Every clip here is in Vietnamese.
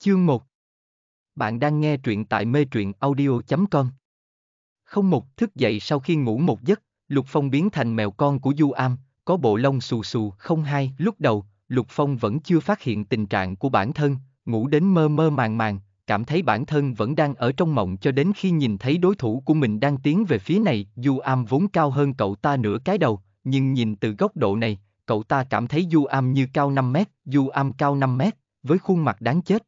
Chương 1 Bạn đang nghe truyện tại mê truyện audio.com Không một thức dậy sau khi ngủ một giấc, Lục Phong biến thành mèo con của Du Am, có bộ lông xù xù không hai. Lúc đầu, Lục Phong vẫn chưa phát hiện tình trạng của bản thân, ngủ đến mơ mơ màng màng, cảm thấy bản thân vẫn đang ở trong mộng cho đến khi nhìn thấy đối thủ của mình đang tiến về phía này. Du Am vốn cao hơn cậu ta nửa cái đầu, nhưng nhìn từ góc độ này, cậu ta cảm thấy Du Am như cao 5 mét, Du Am cao 5 mét, với khuôn mặt đáng chết,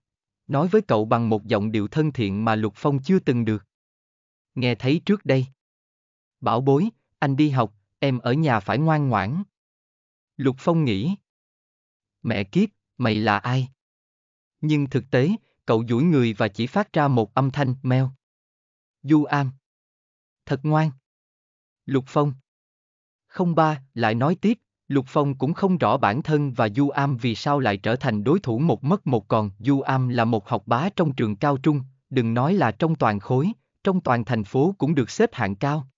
nói với cậu bằng một giọng điệu thân thiện mà Lục Phong chưa từng được. Nghe thấy trước đây. Bảo bối, anh đi học, em ở nhà phải ngoan ngoãn. Lục Phong nghĩ. Mẹ kiếp, mày là ai? Nhưng thực tế, cậu duỗi người và chỉ phát ra một âm thanh meo. Du An, Thật ngoan. Lục Phong. Không ba, lại nói tiếp, Lục Phong cũng không rõ bản thân và Du Am vì sao lại trở thành đối thủ một mất một còn. Du Am là một học bá trong trường cao trung, đừng nói là trong toàn khối, trong toàn thành phố cũng được xếp hạng cao.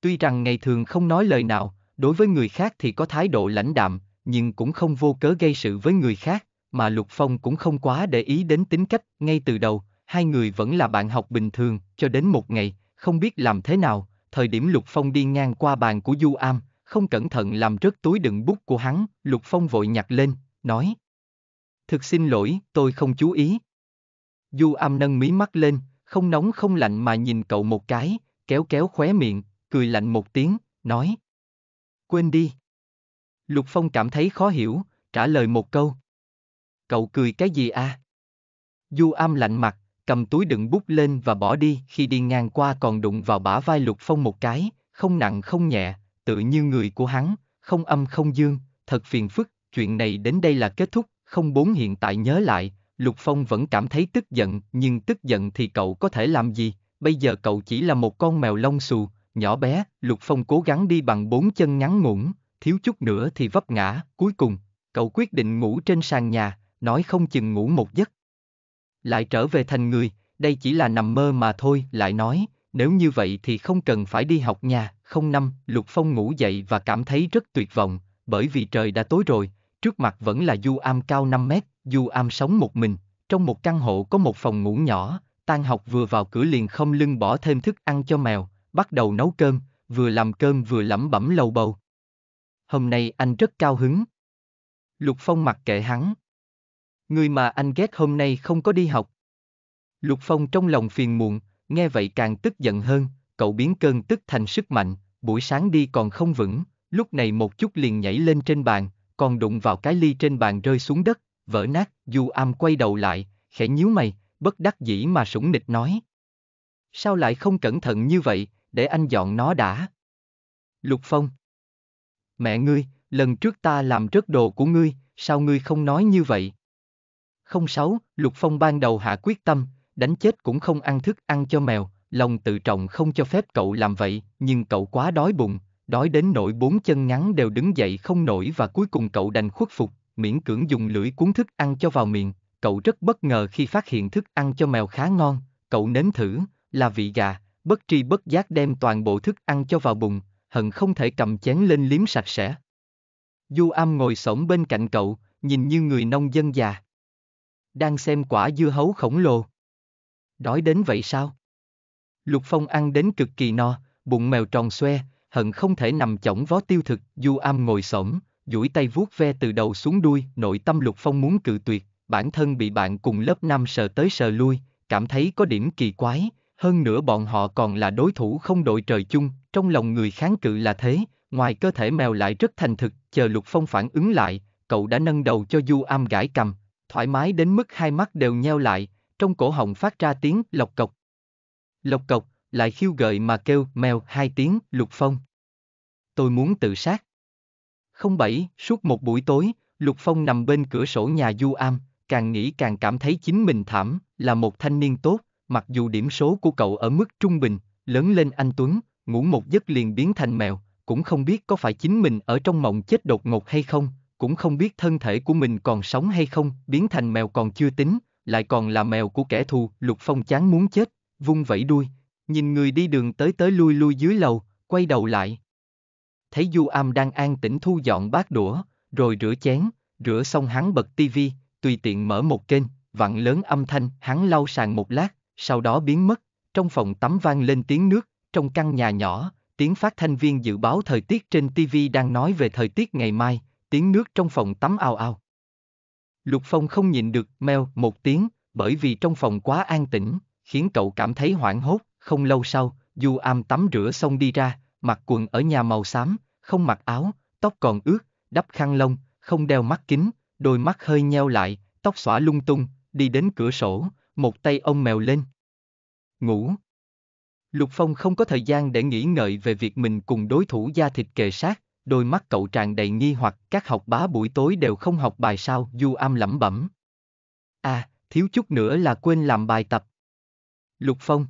Tuy rằng ngày thường không nói lời nào, đối với người khác thì có thái độ lãnh đạm, nhưng cũng không vô cớ gây sự với người khác, mà Lục Phong cũng không quá để ý đến tính cách, ngay từ đầu, hai người vẫn là bạn học bình thường, cho đến một ngày, không biết làm thế nào, thời điểm Lục Phong đi ngang qua bàn của Du Am, không cẩn thận làm rớt túi đựng bút của hắn, Lục Phong vội nhặt lên, nói. Thực xin lỗi, tôi không chú ý. Du âm nâng mí mắt lên, không nóng không lạnh mà nhìn cậu một cái, kéo kéo khóe miệng, cười lạnh một tiếng, nói. Quên đi. Lục Phong cảm thấy khó hiểu, trả lời một câu. Cậu cười cái gì à? Du âm lạnh mặt, cầm túi đựng bút lên và bỏ đi khi đi ngang qua còn đụng vào bả vai Lục Phong một cái, không nặng không nhẹ, tự như người của hắn, không âm không dương, thật phiền phức, chuyện này đến đây là kết thúc, không bốn hiện tại nhớ lại, Lục Phong vẫn cảm thấy tức giận, nhưng tức giận thì cậu có thể làm gì, bây giờ cậu chỉ là một con mèo lông xù, nhỏ bé, Lục Phong cố gắng đi bằng bốn chân ngắn ngủn, thiếu chút nữa thì vấp ngã, cuối cùng, cậu quyết định ngủ trên sàn nhà, nói không chừng ngủ một giấc. Lại trở về thành người, đây chỉ là nằm mơ mà thôi, lại nói, nếu như vậy thì không cần phải đi học nhà. Không năm, Lục Phong ngủ dậy và cảm thấy rất tuyệt vọng, bởi vì trời đã tối rồi, trước mặt vẫn là du am cao 5 mét, du am sống một mình, trong một căn hộ có một phòng ngủ nhỏ, tan học vừa vào cửa liền không lưng bỏ thêm thức ăn cho mèo, bắt đầu nấu cơm, vừa làm cơm vừa lẩm bẩm lầu bầu. Hôm nay anh rất cao hứng. Lục Phong mặc kệ hắn. Người mà anh ghét hôm nay không có đi học. Lục Phong trong lòng phiền muộn, nghe vậy càng tức giận hơn, cậu biến cơn tức thành sức mạnh, buổi sáng đi còn không vững, lúc này một chút liền nhảy lên trên bàn, còn đụng vào cái ly trên bàn rơi xuống đất, vỡ nát, Du Am quay đầu lại, khẽ nhíu mày, bất đắc dĩ mà sủng nịch nói. Sao lại không cẩn thận như vậy, để anh dọn nó đã. Lục Phong Mẹ ngươi, lần trước ta làm rớt đồ của ngươi, sao ngươi không nói như vậy? Không xấu, Lục Phong ban đầu hạ quyết tâm, đánh chết cũng không ăn thức ăn cho mèo, lòng tự trọng không cho phép cậu làm vậy, nhưng cậu quá đói bụng, đói đến nỗi bốn chân ngắn đều đứng dậy không nổi và cuối cùng cậu đành khuất phục, miễn cưỡng dùng lưỡi cuốn thức ăn cho vào miệng, cậu rất bất ngờ khi phát hiện thức ăn cho mèo khá ngon, cậu nếm thử, là vị gà, bất tri bất giác đem toàn bộ thức ăn cho vào bụng, hận không thể cầm chén lên liếm sạch sẽ. Du am ngồi sổng bên cạnh cậu, nhìn như người nông dân già. Đang xem quả dưa hấu khổng lồ. Đói đến vậy sao? Lục Phong ăn đến cực kỳ no, bụng mèo tròn xoe, hận không thể nằm chỏng vó tiêu thực, Du Am ngồi xổm, duỗi tay vuốt ve từ đầu xuống đuôi, nội tâm Lục Phong muốn cự tuyệt, bản thân bị bạn cùng lớp năm sờ tới sờ lui, cảm thấy có điểm kỳ quái, hơn nữa bọn họ còn là đối thủ không đội trời chung, trong lòng người kháng cự là thế, ngoài cơ thể mèo lại rất thành thực, chờ Lục Phong phản ứng lại, cậu đã nâng đầu cho Du Am gãi cầm, thoải mái đến mức hai mắt đều nheo lại, trong cổ họng phát ra tiếng lộc cộc. Lộc cộc, lại khiêu gợi mà kêu mèo hai tiếng, lục phong. Tôi muốn tự sát. Không bảy, suốt một buổi tối, lục phong nằm bên cửa sổ nhà du am, càng nghĩ càng cảm thấy chính mình thảm, là một thanh niên tốt, mặc dù điểm số của cậu ở mức trung bình, lớn lên anh Tuấn, ngủ một giấc liền biến thành mèo, cũng không biết có phải chính mình ở trong mộng chết đột ngột hay không, cũng không biết thân thể của mình còn sống hay không, biến thành mèo còn chưa tính, lại còn là mèo của kẻ thù, Lục Phong chán muốn chết, vung vẫy đuôi, nhìn người đi đường tới tới lui lui dưới lầu, quay đầu lại. Thấy Du Am đang an tĩnh thu dọn bát đũa, rồi rửa chén, rửa xong hắn bật tivi, tùy tiện mở một kênh, vặn lớn âm thanh, hắn lau sàn một lát, sau đó biến mất, trong phòng tắm vang lên tiếng nước, trong căn nhà nhỏ, tiếng phát thanh viên dự báo thời tiết trên tivi đang nói về thời tiết ngày mai, tiếng nước trong phòng tắm ao ao. Lục Phong không nhìn được, meo một tiếng, bởi vì trong phòng quá an tĩnh, khiến cậu cảm thấy hoảng hốt, không lâu sau, Du Am tắm rửa xong đi ra, mặc quần ở nhà màu xám, không mặc áo, tóc còn ướt, đắp khăn lông, không đeo mắt kính, đôi mắt hơi nheo lại, tóc xõa lung tung, đi đến cửa sổ, một tay ông mèo lên. Ngủ. Lục Phong không có thời gian để nghĩ ngợi về việc mình cùng đối thủ da thịt kề sát, đôi mắt cậu tràn đầy nghi hoặc các học bá buổi tối đều không học bài sao, du am lẩm bẩm. À, thiếu chút nữa là quên làm bài tập. Lục Phong.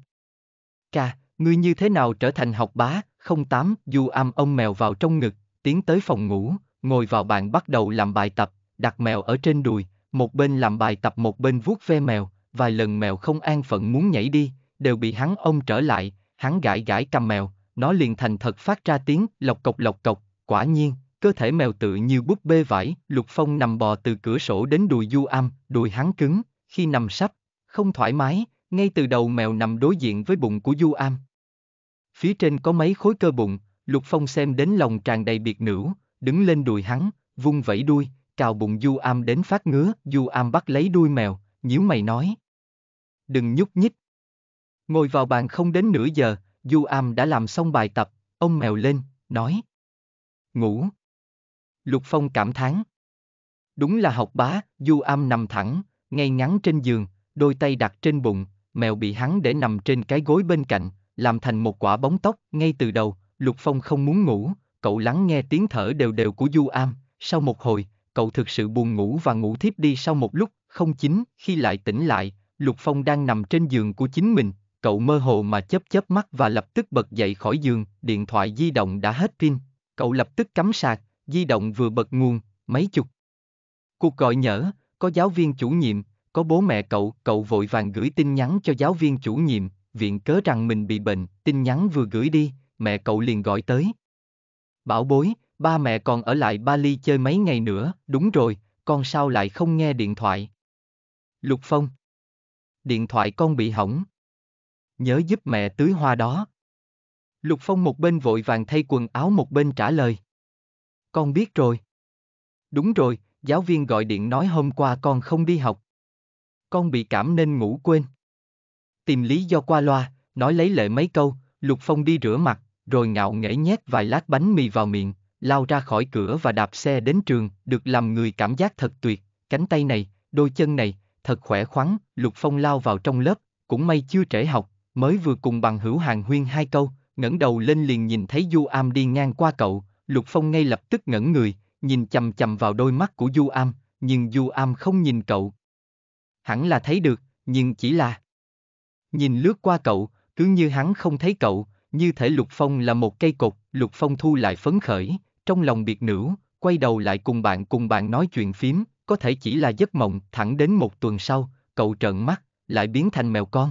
Ca, ngươi như thế nào trở thành học bá, Không 08, du am ông mèo vào trong ngực, tiến tới phòng ngủ, ngồi vào bàn bắt đầu làm bài tập, đặt mèo ở trên đùi, một bên làm bài tập một bên vuốt ve mèo, vài lần mèo không an phận muốn nhảy đi, đều bị hắn ôm trở lại, hắn gãi gãi cầm mèo, nó liền thành thật phát ra tiếng lộc cộc lộc cộc, Quả nhiên, cơ thể mèo tự như búp bê vải, Lục Phong nằm bò từ cửa sổ đến đùi Du Am, đùi hắn cứng, khi nằm sắp, không thoải mái, ngay từ đầu mèo nằm đối diện với bụng của Du Am. Phía trên có mấy khối cơ bụng, Lục Phong xem đến lòng tràn đầy biệt nữ, đứng lên đùi hắn, vung vẫy đuôi, cào bụng Du Am đến phát ngứa, Du Am bắt lấy đuôi mèo, nhíu mày nói. Đừng nhúc nhích. Ngồi vào bàn không đến nửa giờ, Du Am đã làm xong bài tập, ông mèo lên, nói, ngủ. Lục Phong cảm thán. Đúng là học bá, du am nằm thẳng, ngay ngắn trên giường, đôi tay đặt trên bụng, mèo bị hắn để nằm trên cái gối bên cạnh, làm thành một quả bóng tóc, ngay từ đầu, Lục Phong không muốn ngủ, cậu lắng nghe tiếng thở đều đều của du am, sau một hồi, cậu thực sự buồn ngủ và ngủ thiếp đi sau một lúc, không chính, khi lại tỉnh lại, Lục Phong đang nằm trên giường của chính mình, cậu mơ hồ mà chớp chớp mắt và lập tức bật dậy khỏi giường, điện thoại di động đã hết pin, cậu lập tức cắm sạc, di động vừa bật nguồn, mấy chục. Cuộc gọi nhỡ, có giáo viên chủ nhiệm, có bố mẹ cậu, cậu vội vàng gửi tin nhắn cho giáo viên chủ nhiệm, viện cớ rằng mình bị bệnh, tin nhắn vừa gửi đi, mẹ cậu liền gọi tới. Bảo bối, ba mẹ còn ở lại Bali chơi mấy ngày nữa, đúng rồi, con sao lại không nghe điện thoại? Lục Phong. Điện thoại con bị hỏng. Nhớ giúp mẹ tưới hoa đó. Lục Phong một bên vội vàng thay quần áo một bên trả lời. Con biết rồi. Đúng rồi, giáo viên gọi điện nói hôm qua con không đi học. Con bị cảm nên ngủ quên. Tìm lý do qua loa, nói lấy lệ mấy câu, Lục Phong đi rửa mặt, rồi ngạo nghễ nhét vài lát bánh mì vào miệng, lao ra khỏi cửa và đạp xe đến trường, được làm người cảm giác thật tuyệt, cánh tay này, đôi chân này, thật khỏe khoắn, Lục Phong lao vào trong lớp, cũng may chưa trễ học, mới vừa cùng bằng hữu hàng huyên hai câu, ngẩng đầu lên liền nhìn thấy Du Am đi ngang qua cậu, Lục Phong ngay lập tức ngẩng người, nhìn chầm chầm vào đôi mắt của Du Am, nhưng Du Am không nhìn cậu. Hẳn là thấy được, nhưng chỉ là... Nhìn lướt qua cậu, cứ như hắn không thấy cậu, như thể Lục Phong là một cây cột, Lục Phong thu lại phấn khởi, trong lòng biệt nữ, quay đầu lại cùng bạn cùng bạn nói chuyện phím, có thể chỉ là giấc mộng, thẳng đến một tuần sau, cậu trợn mắt, lại biến thành mèo con.